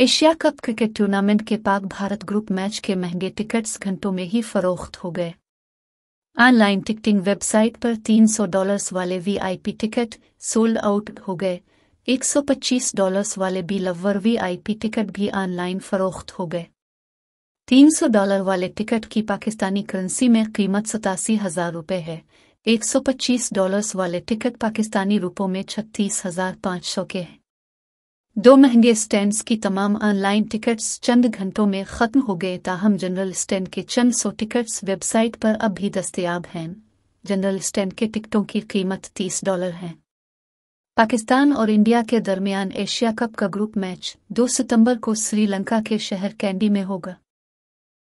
Asia cup cricket tournament के पाक Bharat group match के महंगे टिकट्स घंटों में ही फरोख्त हो गए ऑनलाइन टिकटिंग वेबसाइट पर 300 डॉलर्स वाले वीआईपी टिकट सोल्ड आउट हो गए 125 डॉलर्स वाले बी लवर वीआईपी टिकट भी ऑनलाइन फरोख्त हो गए 300 डॉलर वाले टिकट की पाकिस्तानी करेंसी में कीमत सतासी हजार रुपये है 125 डॉलर्स वाले टिकट पाकिस्तानी रुपयों में छत्तीस हजार पाँच सौ के हैं दो महंगे स्टैंड्स की तमाम ऑनलाइन टिकट्स चंद घंटों में खत्म हो गए ताहम जनरल स्टैंड के चंद सौ टिकट्स वेबसाइट पर अब भी दस्तियाब हैं जनरल स्टैंड के टिकटों की कीमत तीस डॉलर है पाकिस्तान और इंडिया के दरमियान एशिया कप का ग्रुप मैच 2 सितंबर को श्रीलंका के शहर कैंडी में होगा